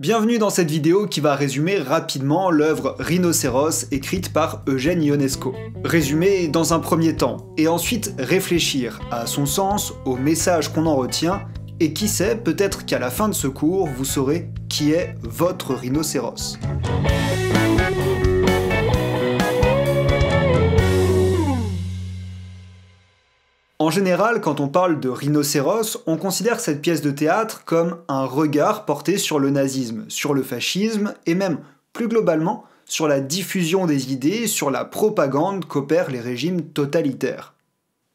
Bienvenue dans cette vidéo qui va résumer rapidement l'œuvre Rhinocéros écrite par Eugène Ionesco. Résumer dans un premier temps, et ensuite réfléchir à son sens, au message qu'on en retient, et qui sait, peut-être qu'à la fin de ce cours, vous saurez qui est votre rhinocéros. En général, quand on parle de rhinocéros, on considère cette pièce de théâtre comme un regard porté sur le nazisme, sur le fascisme et même, plus globalement, sur la diffusion des idées, sur la propagande qu'opèrent les régimes totalitaires.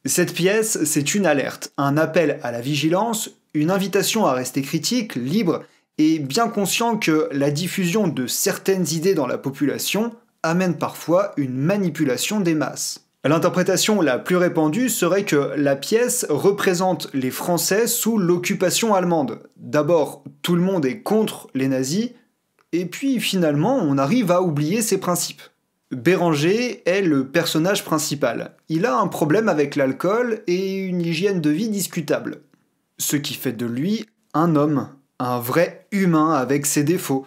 Cette pièce, c'est une alerte, un appel à la vigilance, une invitation à rester critique, libre et bien conscient que la diffusion de certaines idées dans la population amène parfois une manipulation des masses. L'interprétation la plus répandue serait que la pièce représente les Français sous l'occupation allemande. D'abord, tout le monde est contre les nazis, et puis finalement, on arrive à oublier ses principes. Béranger est le personnage principal. Il a un problème avec l'alcool et une hygiène de vie discutable. Ce qui fait de lui un homme, un vrai humain avec ses défauts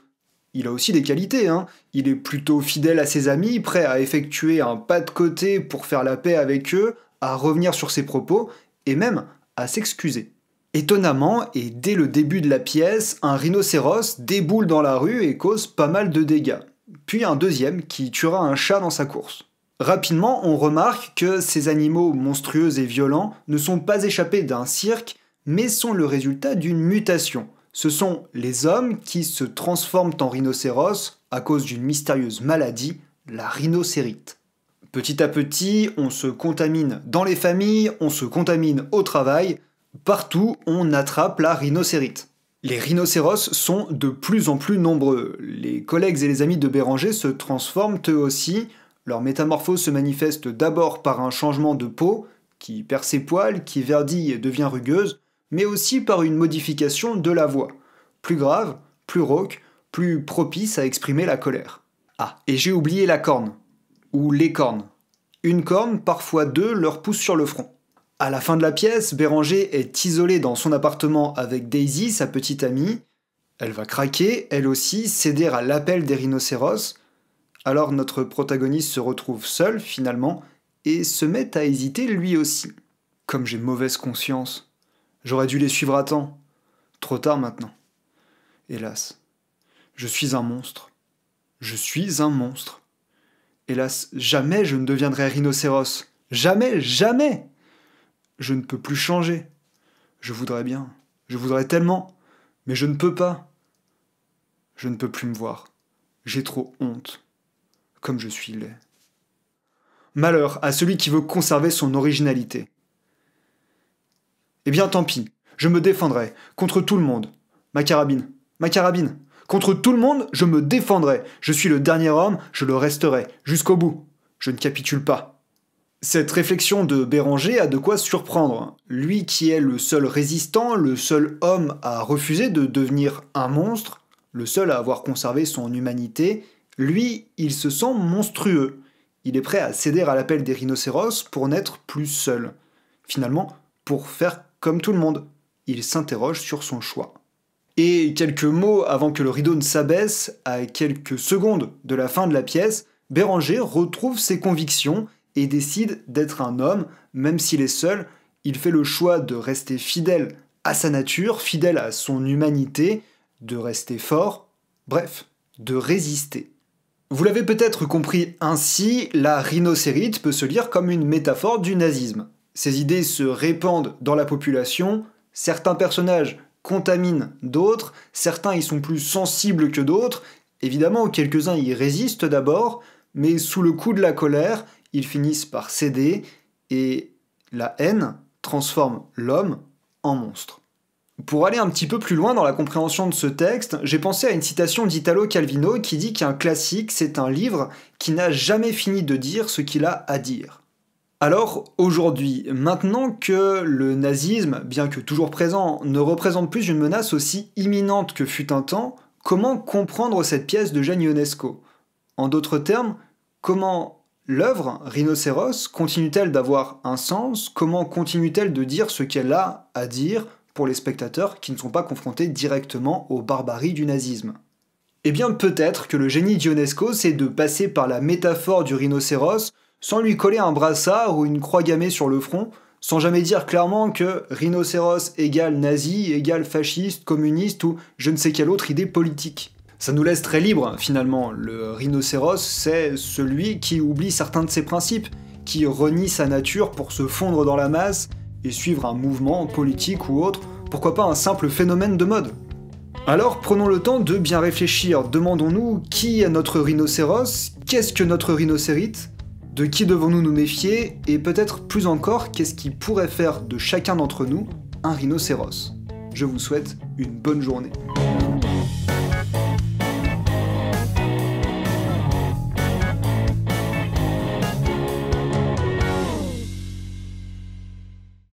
il a aussi des qualités. Hein. Il est plutôt fidèle à ses amis, prêt à effectuer un pas de côté pour faire la paix avec eux, à revenir sur ses propos et même à s'excuser. Étonnamment, et dès le début de la pièce, un rhinocéros déboule dans la rue et cause pas mal de dégâts. Puis un deuxième qui tuera un chat dans sa course. Rapidement, on remarque que ces animaux monstrueux et violents ne sont pas échappés d'un cirque, mais sont le résultat d'une mutation – ce sont les hommes qui se transforment en rhinocéros à cause d'une mystérieuse maladie, la rhinocérite. Petit à petit, on se contamine dans les familles, on se contamine au travail, partout on attrape la rhinocérite. Les rhinocéros sont de plus en plus nombreux. Les collègues et les amis de Béranger se transforment eux aussi. Leur métamorphose se manifeste d'abord par un changement de peau, qui perd ses poils, qui verdit et devient rugueuse, mais aussi par une modification de la voix, plus grave, plus rauque, plus propice à exprimer la colère. Ah, et j'ai oublié la corne, ou les cornes. Une corne, parfois deux, leur pousse sur le front. À la fin de la pièce, Béranger est isolé dans son appartement avec Daisy, sa petite amie. Elle va craquer, elle aussi, céder à l'appel des rhinocéros. Alors notre protagoniste se retrouve seul, finalement, et se met à hésiter lui aussi. Comme j'ai mauvaise conscience. J'aurais dû les suivre à temps. Trop tard maintenant. Hélas. Je suis un monstre. Je suis un monstre. Hélas, jamais je ne deviendrai rhinocéros. Jamais, jamais. Je ne peux plus changer. Je voudrais bien. Je voudrais tellement. Mais je ne peux pas. Je ne peux plus me voir. J'ai trop honte. Comme je suis laid. Malheur à celui qui veut conserver son originalité. Eh bien tant pis, je me défendrai, contre tout le monde. Ma carabine, ma carabine. Contre tout le monde, je me défendrai. Je suis le dernier homme, je le resterai, jusqu'au bout. Je ne capitule pas. Cette réflexion de Béranger a de quoi surprendre. Lui qui est le seul résistant, le seul homme à refuser de devenir un monstre, le seul à avoir conservé son humanité, lui, il se sent monstrueux. Il est prêt à céder à l'appel des rhinocéros pour n'être plus seul. Finalement, pour faire comme tout le monde, il s'interroge sur son choix. Et quelques mots avant que le rideau ne s'abaisse, à quelques secondes de la fin de la pièce, Béranger retrouve ses convictions et décide d'être un homme, même s'il est seul, il fait le choix de rester fidèle à sa nature, fidèle à son humanité, de rester fort, bref, de résister. Vous l'avez peut-être compris ainsi, la rhinocérite peut se lire comme une métaphore du nazisme ces idées se répandent dans la population, certains personnages contaminent d'autres, certains y sont plus sensibles que d'autres, évidemment quelques-uns y résistent d'abord, mais sous le coup de la colère, ils finissent par céder, et la haine transforme l'homme en monstre. Pour aller un petit peu plus loin dans la compréhension de ce texte, j'ai pensé à une citation d'Italo Calvino qui dit qu'un classique, c'est un livre qui n'a jamais fini de dire ce qu'il a à dire. Alors aujourd'hui, maintenant que le nazisme, bien que toujours présent, ne représente plus une menace aussi imminente que fut un temps, comment comprendre cette pièce de Jeanne Ionesco En d'autres termes, comment l'œuvre Rhinocéros continue-t-elle d'avoir un sens Comment continue-t-elle de dire ce qu'elle a à dire pour les spectateurs qui ne sont pas confrontés directement aux barbaries du nazisme eh bien peut-être que le génie d'Ionesco, c'est de passer par la métaphore du rhinocéros sans lui coller un brassard ou une croix gammée sur le front, sans jamais dire clairement que rhinocéros égale nazi, égale fasciste, communiste ou je ne sais quelle autre idée politique. Ça nous laisse très libre finalement. Le rhinocéros, c'est celui qui oublie certains de ses principes, qui renie sa nature pour se fondre dans la masse et suivre un mouvement politique ou autre, pourquoi pas un simple phénomène de mode. Alors prenons le temps de bien réfléchir, demandons-nous qui est notre rhinocéros, qu'est-ce que notre rhinocérite, de qui devons-nous nous méfier et peut-être plus encore qu'est-ce qui pourrait faire de chacun d'entre nous un rhinocéros Je vous souhaite une bonne journée.